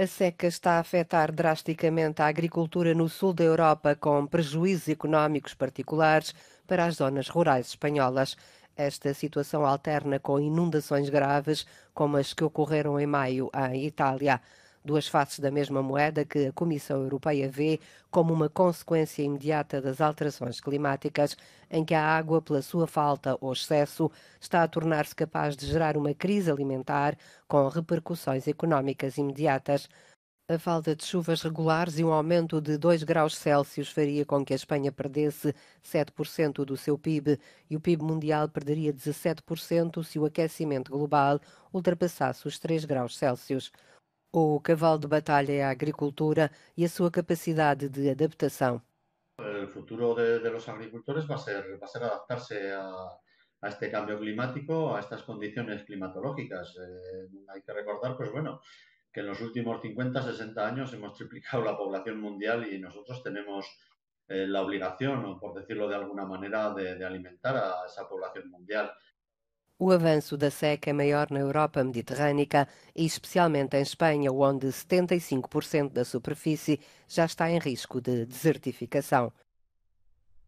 A seca está a afetar drasticamente a agricultura no sul da Europa, com prejuízos económicos particulares para as zonas rurais espanholas. Esta situação alterna com inundações graves, como as que ocorreram em maio em Itália duas faces da mesma moeda que a Comissão Europeia vê como uma consequência imediata das alterações climáticas, em que a água, pela sua falta ou excesso, está a tornar-se capaz de gerar uma crise alimentar com repercussões económicas imediatas. A falta de chuvas regulares e um aumento de 2 graus Celsius faria com que a Espanha perdesse 7% do seu PIB e o PIB mundial perderia 17% se o aquecimento global ultrapassasse os 3 graus Celsius. o cavalo de batalha es a agricultura y e a capacidad de adaptación. El futuro de, los agricultores va a ser, adaptarse a, este cambio climático, a estas condiciones climatológicas. Eh, hay que recordar, pues bueno, que en los últimos 50, 60 años hemos triplicado la población mundial y nosotros tenemos eh, la obligación, por decirlo de alguna manera, de alimentar a esa población mundial. o avanço da seca é maior na Europa mediterrânica e especialmente em Espanha, onde 75% da superfície já está em risco de desertificação.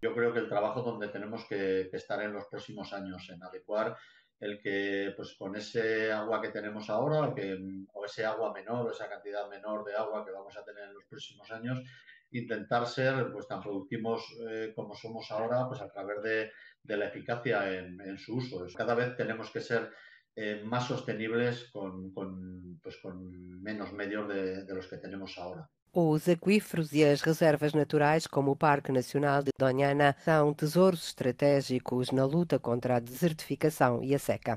Eu creio que o trabalho onde temos que, estar nos próximos anos é adequar, el que pues con ese agua que tenemos ahora que, o ese agua menor o esa cantidad menor de agua que vamos a tener en los próximos años intentar ser pues tan productivos eh, como somos ahora pues a través de de la eficacia en, en su uso. Cada vez tenemos que ser eh, más sostenibles con, con, pues con menos medios de, de los que tenemos ahora. Os aquíferos e as reservas naturais, como o Parque Nacional de Doñana, são tesouros estratégicos na luta contra a desertificação e a seca.